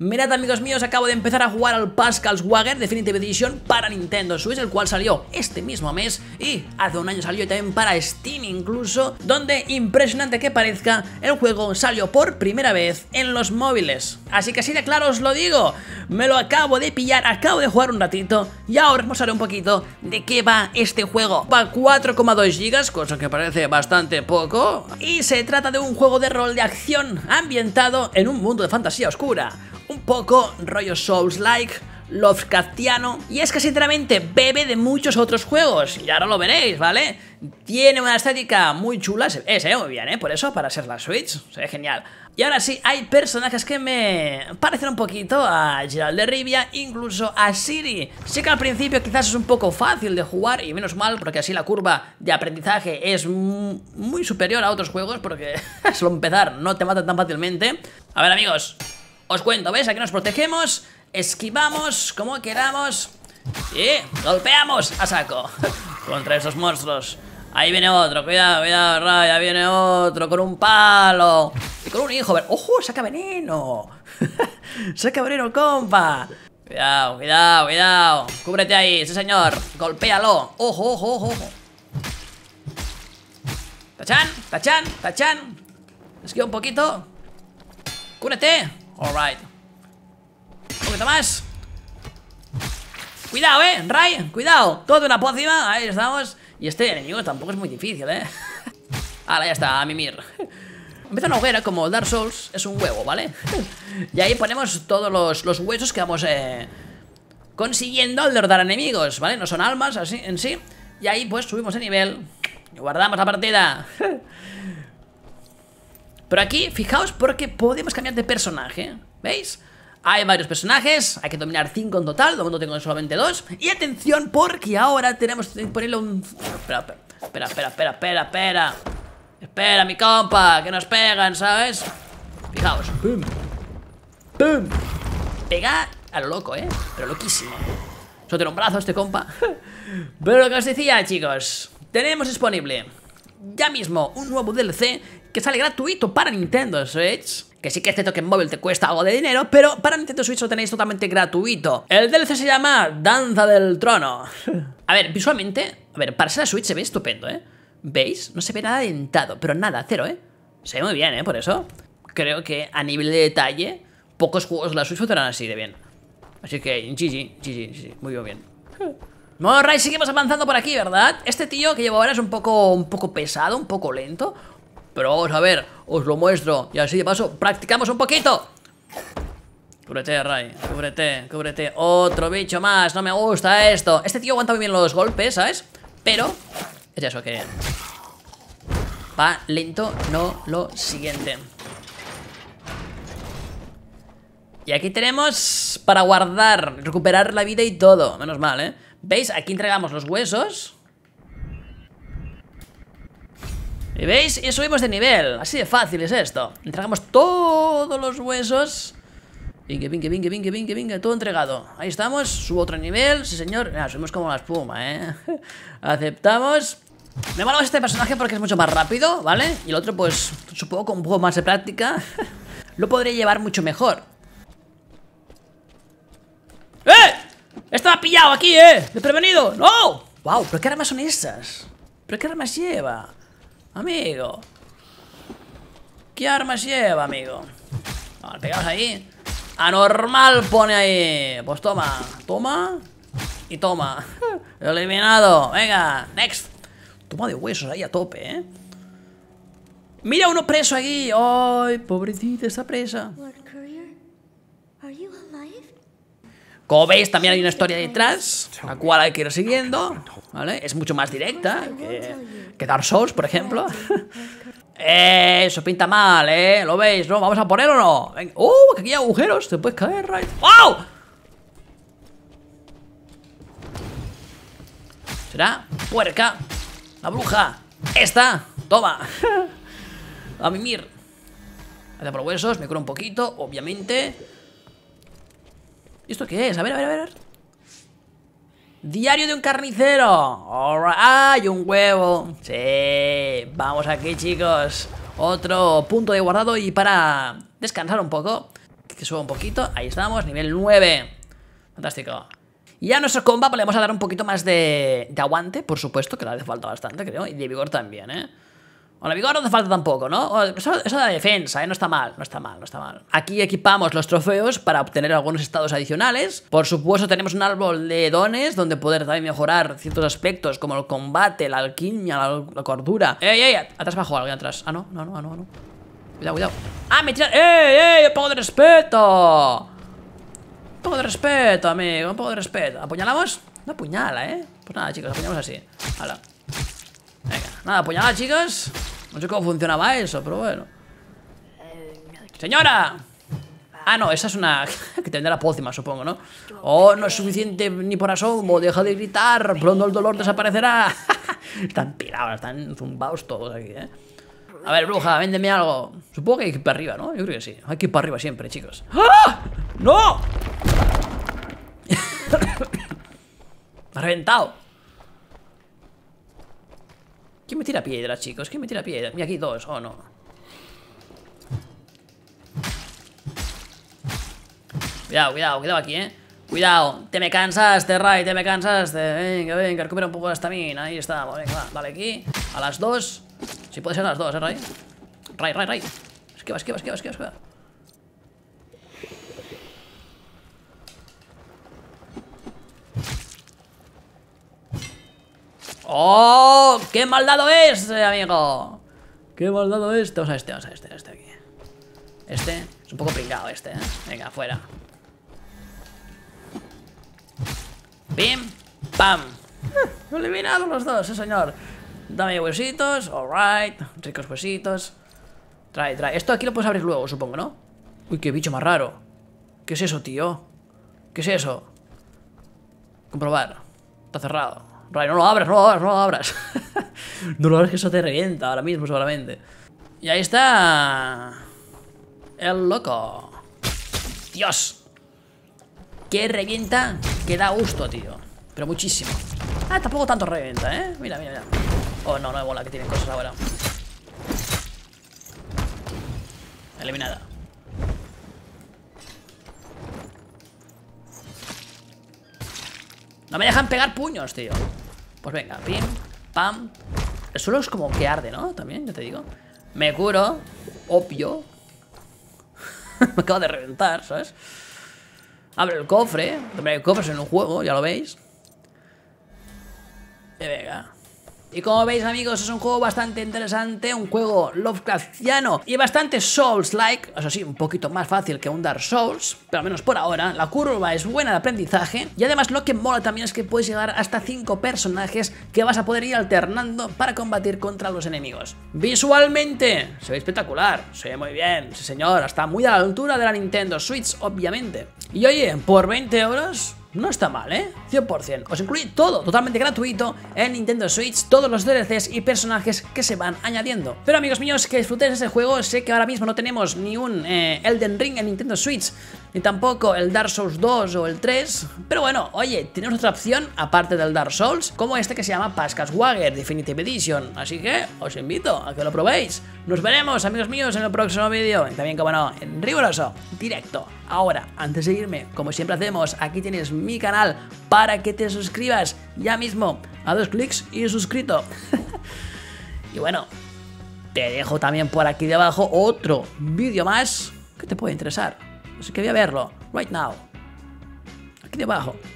Mirad amigos míos, acabo de empezar a jugar al Pascal's Wager Definitive Edition para Nintendo Switch, el cual salió este mismo mes y hace un año salió también para Steam incluso, donde impresionante que parezca, el juego salió por primera vez en los móviles. Así que así de claro os lo digo, me lo acabo de pillar, acabo de jugar un ratito y ahora os mostraré un poquito de qué va este juego. Va 4,2 GB, cosa que parece bastante poco, y se trata de un juego de rol de acción ambientado en un mundo de fantasía oscura un poco rollo Souls-like, Lovecraftiano, y es que sinceramente bebe de muchos otros juegos, y ahora lo veréis, ¿vale? Tiene una estética muy chula, es muy bien, ¿eh? Por eso, para ser la Switch, se ve genial. Y ahora sí, hay personajes que me parecen un poquito a Gerald de Rivia, incluso a Siri. Sé que al principio quizás es un poco fácil de jugar, y menos mal, porque así la curva de aprendizaje es muy superior a otros juegos, porque solo empezar no te mata tan fácilmente. A ver amigos, os cuento, ¿ves? Aquí nos protegemos Esquivamos, como queramos Y... golpeamos a saco Contra esos monstruos Ahí viene otro, cuidado, cuidado, Ahí Viene otro con un palo Y con un hijo, ¡ojo! Saca veneno Saca veneno, compa Cuidado, cuidado, cuidado Cúbrete ahí, sí señor Golpéalo, ojo, ojo, ojo, ojo. Tachan, tachan, tachan Esquiva un poquito Cúbrete Alright Un poquito más Cuidado, eh, Ray, cuidado Todo una pócima, ahí estamos Y este enemigo tampoco es muy difícil, eh Ahora ya está, a mimir Empieza una hoguera como Dark Souls Es un huevo, ¿vale? y ahí ponemos todos los, huesos que vamos eh, Consiguiendo al derrotar enemigos ¿Vale? No son almas así en sí Y ahí pues subimos de nivel guardamos la partida Por aquí, fijaos, porque podemos cambiar de personaje. ¿Veis? Hay varios personajes, hay que dominar 5 en total, de momento tengo solamente 2 Y atención porque ahora tenemos que ponerle un... Espera, espera, espera, espera, espera, espera Espera, mi compa, que nos pegan, ¿sabes? Fijaos, pum, pum Pega a lo loco, ¿eh? Pero loquísimo Solo un brazo este compa Pero lo que os decía, chicos Tenemos disponible ya mismo un nuevo DLC que sale gratuito para Nintendo Switch. Que sí que este token móvil te cuesta algo de dinero, pero para Nintendo Switch lo tenéis totalmente gratuito. El DLC se llama Danza del Trono. a ver, visualmente, a ver, para ser la Switch se ve estupendo, ¿eh? ¿Veis? No se ve nada dentado, pero nada, cero, ¿eh? Se ve muy bien, ¿eh? Por eso creo que a nivel de detalle, pocos juegos de la Switch funcionan así de bien. Así que, GG, GG, GG, muy bien. Bueno, Ray, seguimos avanzando por aquí, ¿verdad? Este tío que llevo ahora es un poco, un poco pesado, un poco lento pero vamos a ver, os lo muestro. Y así de paso, practicamos un poquito. Cúbrete, Ray, cúbrete, cúbrete Otro bicho más, no me gusta esto Este tío aguanta muy bien los golpes, ¿sabes? Pero, es eso que Va lento, no lo siguiente Y aquí tenemos para guardar, recuperar la vida y todo Menos mal, ¿eh? ¿Veis? Aquí entregamos los huesos ¿Y veis? Y subimos de nivel. Así de fácil es esto. Entregamos todos los huesos. vinque, vinque, vinque, vinque, vinque, venga, todo entregado. Ahí estamos, subo otro nivel, sí señor. Ya, subimos como la espuma, ¿eh? Aceptamos. Me malo este personaje porque es mucho más rápido, ¿vale? Y el otro, pues, supongo con un poco más de práctica, lo podría llevar mucho mejor. ¡Eh! Estaba pillado aquí, ¿eh? prevenido! ¡No! ¡Wow! ¿Pero qué armas son esas? ¿Pero qué armas lleva? Amigo. ¿Qué armas lleva, amigo? Vale, ah, pegamos ahí. Anormal pone ahí. Pues toma. Toma. Y toma. Eliminado. Venga. Next. Toma de huesos ahí a tope, ¿eh? Mira uno preso ahí Ay, pobrecita esa presa. Como veis, también hay una historia detrás, la cual hay que ir siguiendo, ¿vale? Es mucho más directa que, que Dark Souls, por ejemplo. eh, eso pinta mal, ¿eh? ¿Lo veis, no? ¿Vamos a poner o no? ¡Uh! aquí hay agujeros, te puedes caer, right? ¡Wow! Será puerca, la bruja, esta, toma. a mimir. Hace por huesos, me cura un poquito, obviamente esto qué es? A ver, a ver, a ver. Diario de un carnicero. ¡Ay, un huevo! Sí. Vamos aquí, chicos. Otro punto de guardado y para descansar un poco. Que suba un poquito. Ahí estamos, nivel 9. Fantástico. Y a nuestro combate pues, le vamos a dar un poquito más de, de aguante, por supuesto, que le hace falta bastante, creo. Y de vigor también, ¿eh? Bueno, la vigor no hace falta tampoco, ¿no? Eso, eso, la defensa, ¿eh? No está mal, no está mal, no está mal. Aquí equipamos los trofeos para obtener algunos estados adicionales. Por supuesto, tenemos un árbol de dones donde poder también mejorar ciertos aspectos como el combate, la alquimia, la, cordura. ¡Ey, ey! Atrás bajo alguien atrás. Ah, no, no, no, no, no. Cuidado, cuidado. ¡Ah, me tiran! ¡Ey, ey! ¡Un poco de respeto! Un poco de respeto, amigo. Un poco de respeto. ¿Apuñalamos? No apuñala, ¿eh? Pues nada, chicos, apuñamos así. Hala. Venga, nada, apuñalada, chicos. No sé cómo funcionaba eso, pero bueno. Eh, ¡Señora! Ah, no, esa es una... que tendrá la pócima, supongo, ¿no? Oh, no es suficiente ni por asomo, deja de gritar, pronto el dolor desaparecerá. están pirados, están zumbados todos aquí, ¿eh? A ver, bruja, véndeme algo. Supongo que hay que ir para arriba, ¿no? Yo creo que sí. Hay que ir para arriba siempre, chicos. ¡Ah! ¡No! ¡Reventado! ¿Quién me tira piedra, chicos? ¿Quién me tira piedra? Mira, aquí dos, oh no Cuidado, cuidado, cuidado aquí, eh Cuidado, te me cansaste, Ray, te me cansaste Venga, venga, recupera un poco de estamina Ahí está, venga, vale, aquí A las dos, si sí, puede ser a las dos, eh, Ray Ray, Ray, Ray Esquiva, esquiva, esquiva, esquiva, esquiva ¡Oh! ¡Qué maldado es, amigo! ¡Qué maldado este! Vamos a este, vamos a este, este aquí. Este es un poco pingado este, ¿eh? Venga, afuera Bim, ¡Pam! Eh, eliminados los dos, eh señor. Dame huesitos, alright. Ricos huesitos. Trae, trae. Esto aquí lo puedes abrir luego, supongo, ¿no? Uy, qué bicho más raro. ¿Qué es eso, tío? ¿Qué es eso? Comprobar. Está cerrado no lo abras, no lo abras, no lo abras. no lo abras que eso te revienta ahora mismo seguramente. Y ahí está. El loco. Dios. Que revienta que da gusto, tío. Pero muchísimo. Ah, tampoco tanto revienta, ¿eh? Mira, mira, mira. Oh, no, no me bola que tienen cosas ahora. Eliminada. No me dejan pegar puños, tío. Pues venga, pim, pam. El suelo es como que arde, ¿no? También, ya te digo. Me curo, obvio. me acabo de reventar, ¿sabes? Abre el cofre. el cofre cofres en un juego, ya lo veis. Y venga. Y como veis amigos, es un juego bastante interesante, un juego Lovecraftiano y bastante Souls-like, o sea sí, un poquito más fácil que un Dark Souls, pero al menos por ahora, la curva es buena de aprendizaje y además lo que mola también es que puedes llegar hasta 5 personajes que vas a poder ir alternando para combatir contra los enemigos. Visualmente, se ve espectacular, se ve muy bien, sí señor, está muy a la altura de la Nintendo Switch, obviamente. Y oye, por 20 euros... No está mal, ¿eh? 100%. Os incluye todo totalmente gratuito en Nintendo Switch, todos los DLCs y personajes que se van añadiendo. Pero amigos míos, que disfrutéis de este juego. Sé que ahora mismo no tenemos ni un eh, Elden Ring en Nintendo Switch, ni tampoco el Dark Souls 2 o el 3. Pero bueno, oye, tenemos otra opción aparte del Dark Souls, como este que se llama pascas Wager Definitive Edition. Así que os invito a que lo probéis. Nos veremos, amigos míos, en el próximo vídeo. Y también, como no, en riguroso, directo. Ahora, antes de seguirme, como siempre hacemos, aquí tienes mi canal para que te suscribas ya mismo. A dos clics y suscrito. y bueno, te dejo también por aquí debajo otro vídeo más que te puede interesar. Así que voy a verlo. Right now. Aquí debajo.